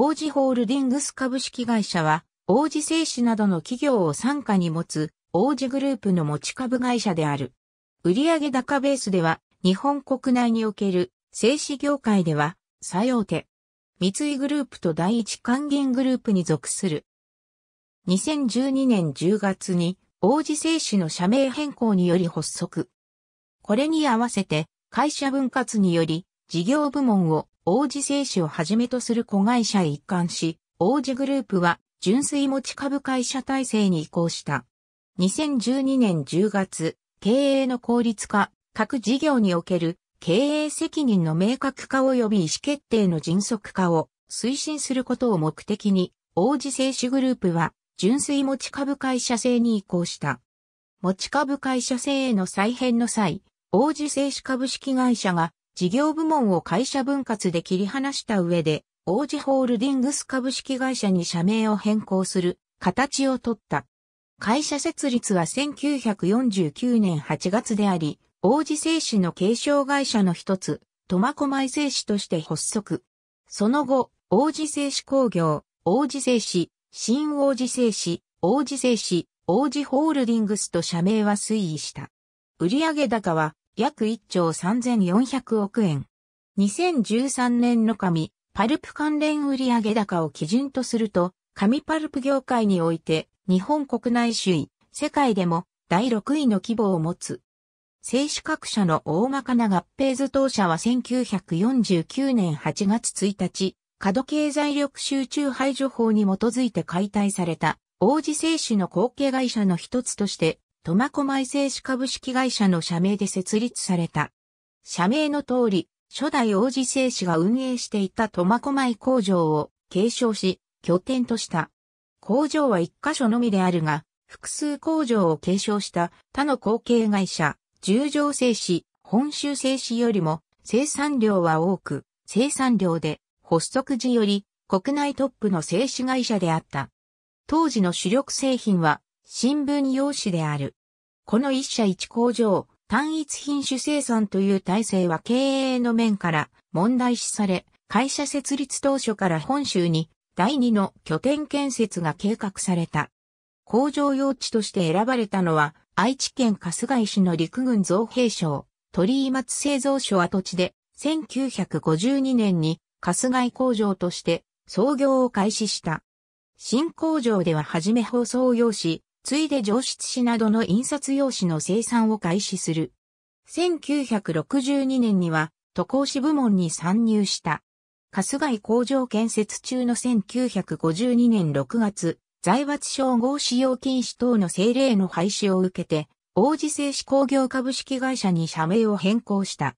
王子ホールディングス株式会社は、王子製紙などの企業を傘下に持つ、王子グループの持ち株会社である。売上高ベースでは、日本国内における製紙業界では、最大手。三井グループと第一還元グループに属する。2012年10月に、王子製紙の社名変更により発足。これに合わせて、会社分割により、事業部門を王子製紙をはじめとする子会社へ一貫し、王子グループは純粋持ち株会社体制に移行した。2012年10月、経営の効率化、各事業における経営責任の明確化及び意思決定の迅速化を推進することを目的に、王子製紙グループは純粋持ち株会社制に移行した。持ち株会社制への再編の際、王子製紙株式会社が事業部門を会社分割で切り離した上で、王子ホールディングス株式会社に社名を変更する形をとった。会社設立は1949年8月であり、王子製紙の継承会社の一つ、苫小牧製紙として発足。その後、王子製紙工業、王子製紙、新王子製紙、王子製紙、王子ホールディングスと社名は推移した。売上高は約1兆3400億円。2013年の紙、パルプ関連売上高を基準とすると、紙パルプ業界において、日本国内首位、世界でも第6位の規模を持つ。製紙各社の大まかな合併図当社は1949年8月1日、角経済力集中排除法に基づいて解体された、王子製紙の後継会社の一つとして苫小牧製紙株式会社の社名で設立された。社名の通り、初代王子製紙が運営していた苫小牧工場を継承し、拠点とした。工場は一箇所のみであるが、複数工場を継承した他の後継会社、十条製紙、本州製紙よりも生産量は多く、生産量で発足時より国内トップの製紙会社であった。当時の主力製品は新聞用紙である。この一社一工場、単一品種生産という体制は経営の面から問題視され、会社設立当初から本州に第二の拠点建設が計画された。工場用地として選ばれたのは、愛知県春日井市の陸軍造兵省、鳥居松製造所跡地で、1952年に春日井工場として創業を開始した。新工場でははじめ放送用紙、ついで上質紙などの印刷用紙の生産を開始する。1962年には渡航紙部門に参入した。春日井工場建設中の1952年6月、財閥称号使用禁止等の政令の廃止を受けて、王子製紙工業株式会社に社名を変更した。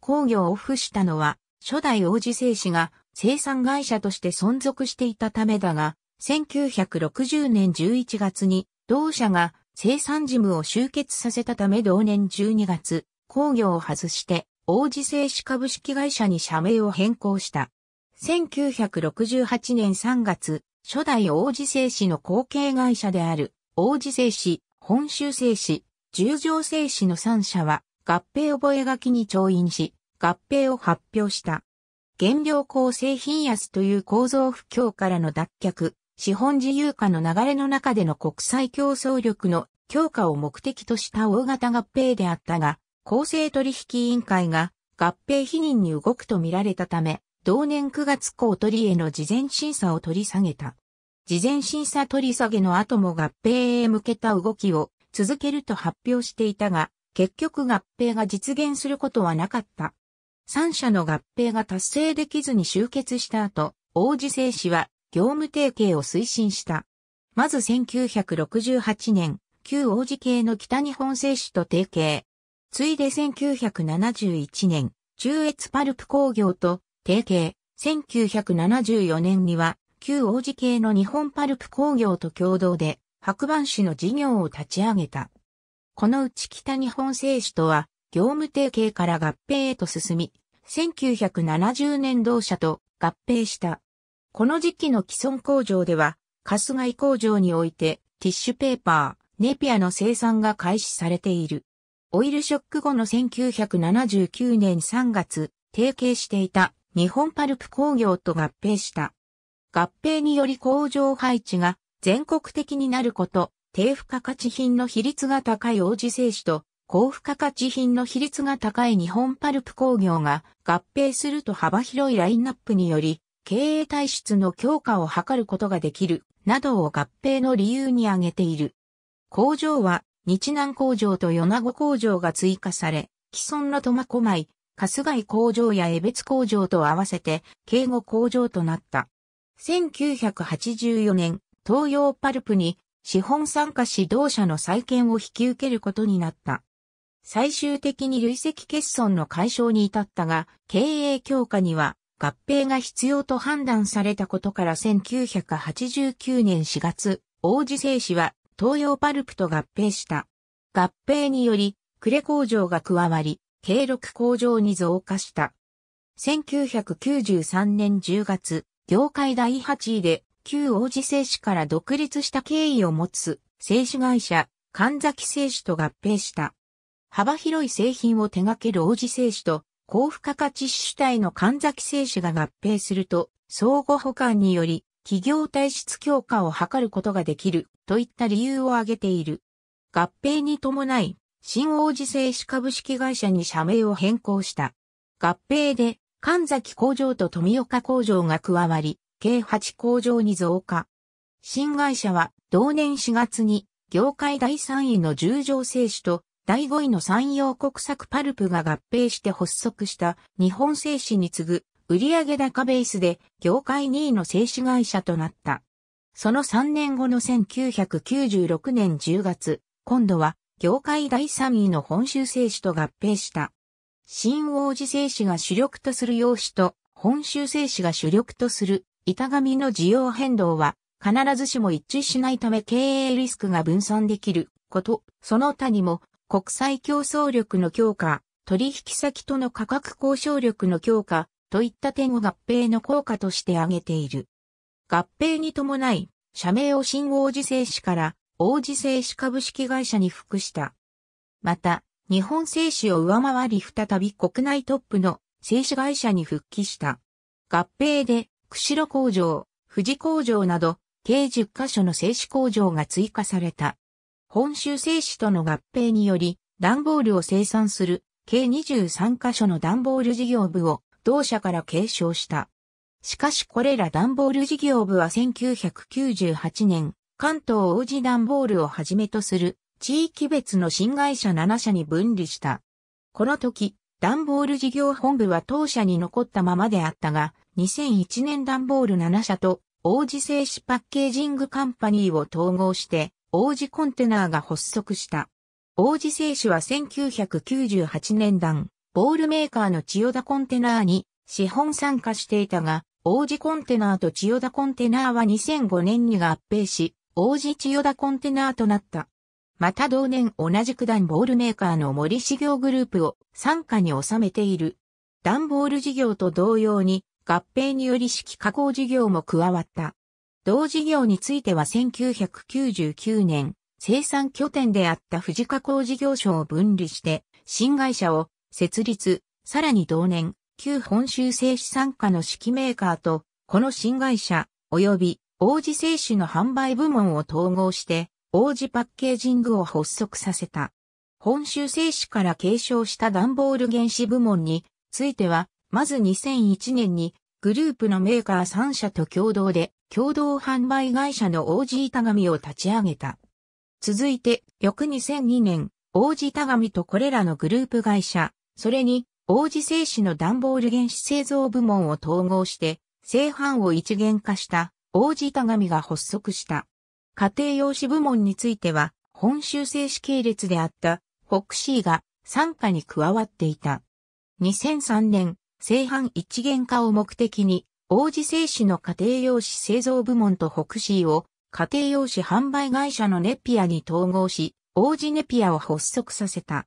工業を付したのは、初代王子製紙が生産会社として存続していたためだが、1960年11月に同社が生産事務を集結させたため同年12月、工業を外して、王子製紙株式会社に社名を変更した。1968年3月、初代王子製紙の後継会社である、王子製紙、本州製紙、十条製紙の3社は、合併覚書に調印し、合併を発表した。原料構成品安という構造不況からの脱却、資本自由化の流れの中での国際競争力の強化を目的とした大型合併であったが、公正取引委員会が合併否認に動くと見られたため、同年9月公取への事前審査を取り下げた。事前審査取り下げの後も合併へ向けた動きを続けると発表していたが、結局合併が実現することはなかった。三社の合併が達成できずに終結した後、王子製紙は業務提携を推進した。まず1968年、旧王子系の北日本製紙と提携。ついで1971年、中越パルプ工業と提携。1974年には、旧王子系の日本パルプ工業と共同で、白板紙の事業を立ち上げた。このうち北日本製紙とは、業務提携から合併へと進み、1970年同社と合併した。この時期の既存工場では、カスガイ工場において、ティッシュペーパー、ネピアの生産が開始されている。オイルショック後の1979年3月、提携していた日本パルプ工業と合併した。合併により工場配置が全国的になること、低付加価値品の比率が高い王子製紙と、高付加価値品の比率が高い日本パルプ工業が合併すると幅広いラインナップにより、経営体質の強化を図ることができる、などを合併の理由に挙げている。工場は、日南工場と米子工場が追加され、既存の苫小牧、春日井工場や江別工場と合わせて、敬語工場となった。1984年、東洋パルプに資本参加指導者の再建を引き受けることになった。最終的に累積欠損の解消に至ったが、経営強化には合併が必要と判断されたことから1989年4月、王子製紙は東洋パルプと合併した。合併により、呉工場が加わり、計6工場に増加した。1993年10月、業界第8位で、旧王子製紙から独立した経緯を持つ、製紙会社、神崎製紙と合併した。幅広い製品を手掛ける王子製紙と、高付加価値主体の神崎製紙が合併すると、相互補完により、企業体質強化を図ることができる、といった理由を挙げている。合併に伴い、新王子製紙株式会社に社名を変更した。合併で、神崎工場と富岡工場が加わり、計8工場に増加。新会社は、同年4月に、業界第3位の十条製紙と、第5位の山陽国策パルプが合併して発足した日本製紙に次ぐ売上高ベースで業界2位の製紙会社となった。その3年後の1996年10月、今度は業界第3位の本州製紙と合併した。新王子製紙が主力とする用紙と本州製紙が主力とする板紙の需要変動は必ずしも一致しないため経営リスクが分散できること、その他にも国際競争力の強化、取引先との価格交渉力の強化といった点を合併の効果として挙げている。合併に伴い、社名を新王子製紙から王子製紙株式会社に服した。また、日本製紙を上回り再び国内トップの製紙会社に復帰した。合併で、釧路工場、富士工場など、計10カ所の製紙工場が追加された。本州製紙との合併により、段ボールを生産する計23カ所の段ボール事業部を同社から継承した。しかしこれら段ボール事業部は1998年、関東王子段ボールをはじめとする地域別の新会社7社に分離した。この時、段ボール事業本部は当社に残ったままであったが、2001年段ボール7社と王子製紙パッケージングカンパニーを統合して、王子コンテナーが発足した。王子製紙は1998年段、ボールメーカーの千代田コンテナーに資本参加していたが、王子コンテナーと千代田コンテナーは2005年に合併し、王子千代田コンテナーとなった。また同年同じく段ボールメーカーの森修業グループを参加に収めている。段ボール事業と同様に合併により式加工事業も加わった。同事業については1999年、生産拠点であった富士加工事業所を分離して、新会社を設立、さらに同年、旧本州製紙参加の指揮メーカーと、この新会社、及び王子製紙の販売部門を統合して、王子パッケージングを発足させた。本州製紙から継承した段ボール原子部門については、まず2001年にグループのメーカー3社と共同で共同販売会社の王子板紙を立ち上げた。続いて、翌2002年、王子板紙とこれらのグループ会社、それに、王子製紙の段ボール原子製造部門を統合して、製版を一元化した王子板紙が発足した。家庭用紙部門については、本州製紙系列であった、フォックシーが参加に加わっていた。2003年、製版一元化を目的に、王子製紙の家庭用紙製造部門と北市を家庭用紙販売会社のネピアに統合し、王子ネピアを発足させた。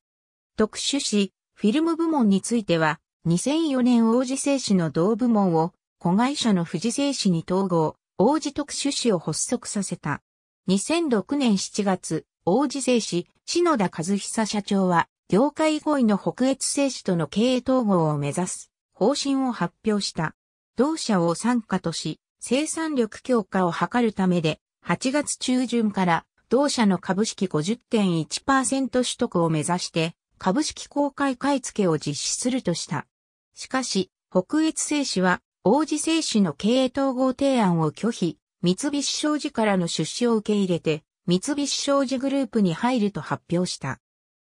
特殊紙、フィルム部門については、2004年王子製紙の同部門を子会社の富士製紙に統合、王子特殊紙を発足させた。2006年7月、王子製紙、篠田和久社長は、業界5位の北越製紙との経営統合を目指す。方針を発表した。同社を参加とし、生産力強化を図るためで、8月中旬から同社の株式50.1%取得を目指して、株式公開買付を実施するとした。しかし、北越製紙は、王子製紙の経営統合提案を拒否、三菱商事からの出資を受け入れて、三菱商事グループに入ると発表した。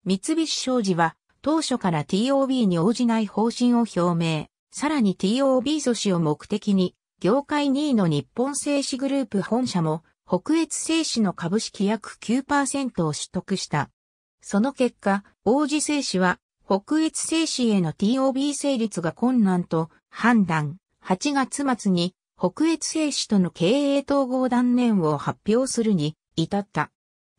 三菱商事は、当初から TOB に応じない方針を表明、さらに TOB 阻止を目的に、業界2位の日本製紙グループ本社も、北越製紙の株式約9%を取得した。その結果、王子製紙は、北越製紙への TOB 成立が困難と判断、8月末に北越製紙との経営統合断念を発表するに至った。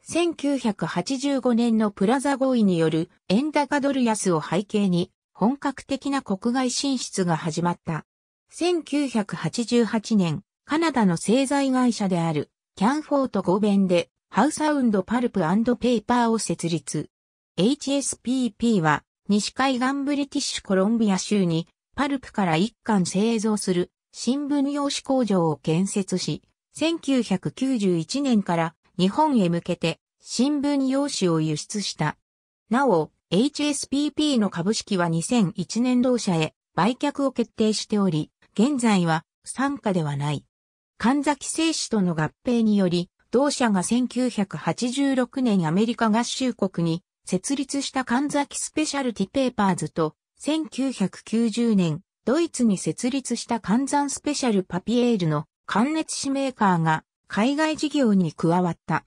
1985年のプラザ合意による円高ドル安を背景に本格的な国外進出が始まった。1988年、カナダの製材会社であるキャンフォート合弁でハウサウンドパルプペーパーを設立。HSPP は西海岸ブリティッシュコロンビア州にパルプから一貫製造する新聞用紙工場を建設し、1991年から日本へ向けて新聞用紙を輸出した。なお、HSPP の株式は2001年同社へ売却を決定しており、現在は参加ではない。神崎製紙との合併により、同社が1986年アメリカ合衆国に設立した神崎スペシャルティペーパーズと、1990年、ドイツに設立した神山スペシャルパピエールの関熱紙メーカーが海外事業に加わった。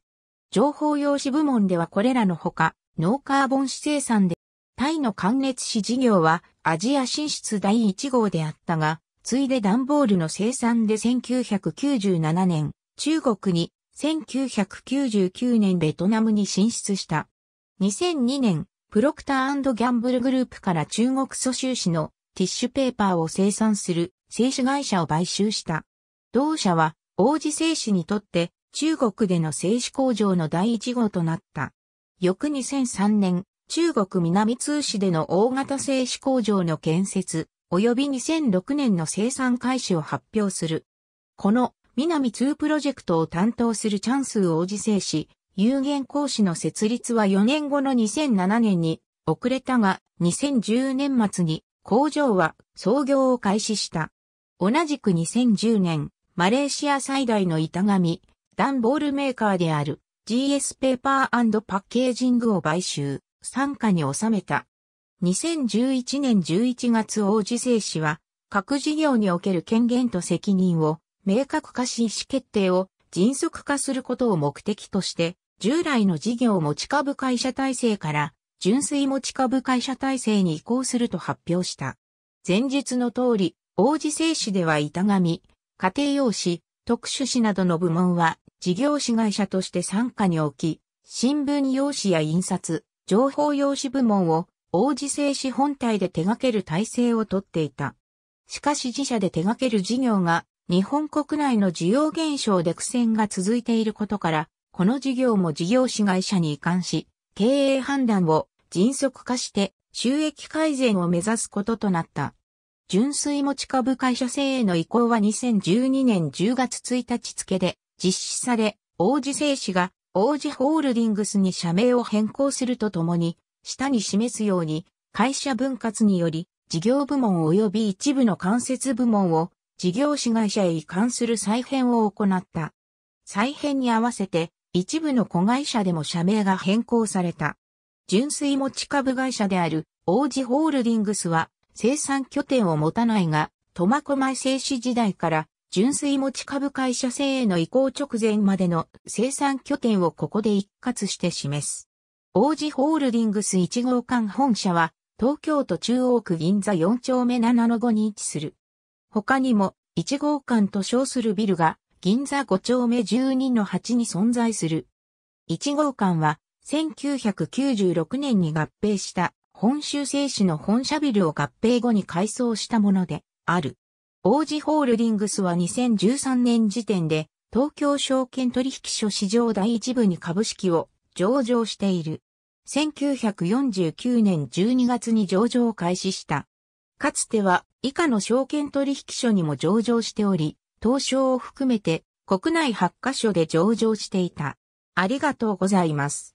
情報用紙部門ではこれらのほか、ノーカーボン紙生産で、タイの関熱紙事業はアジア進出第1号であったが、ついで段ボールの生産で1997年、中国に、1999年ベトナムに進出した。2002年、プロクターギャンブルグループから中国蘇州市のティッシュペーパーを生産する製紙会社を買収した。同社は王子製紙にとって中国での製紙工場の第一号となった。翌2003年、中国南通市での大型製紙工場の建設、及び2006年の生産開始を発表する。この南通プロジェクトを担当するチャンス王子製紙、有限講師の設立は4年後の2007年に遅れたが、2010年末に工場は創業を開始した。同じく2010年、マレーシア最大の板紙、段ボールメーカーである GS ペーパーパッケージングを買収、参加に収めた。2011年11月王子製紙は、各事業における権限と責任を明確化し意思決定を迅速化することを目的として、従来の事業持ち株会社体制から純粋持ち株会社体制に移行すると発表した。前述の通り、王子製紙では板紙、家庭用紙、特殊紙などの部門は事業子会社として参加に置き、新聞用紙や印刷、情報用紙部門を王子製紙本体で手掛ける体制をとっていた。しかし自社で手掛ける事業が日本国内の需要減少で苦戦が続いていることから、この事業も事業子会社に移管し、経営判断を迅速化して収益改善を目指すこととなった。純粋持ち株会社制への移行は2012年10月1日付で実施され、王子製紙が王子ホールディングスに社名を変更するとともに、下に示すように、会社分割により、事業部門及び一部の間接部門を事業子会社へ移管する再編を行った。再編に合わせて、一部の子会社でも社名が変更された。純粋持ち株会社である王子ホールディングスは生産拠点を持たないが、苫小牧製紙時代から純粋持ち株会社制への移行直前までの生産拠点をここで一括して示す。王子ホールディングス1号館本社は東京都中央区銀座4丁目7-5に位置する。他にも1号館と称するビルが銀座5丁目12-8に存在する。1号館は1996年に合併した本州製紙の本社ビルを合併後に改装したものである。王子ホールディングスは2013年時点で東京証券取引所市場第一部に株式を上場している。1949年12月に上場を開始した。かつては以下の証券取引所にも上場しており、東証を含めて国内8カ所で上場していた。ありがとうございます。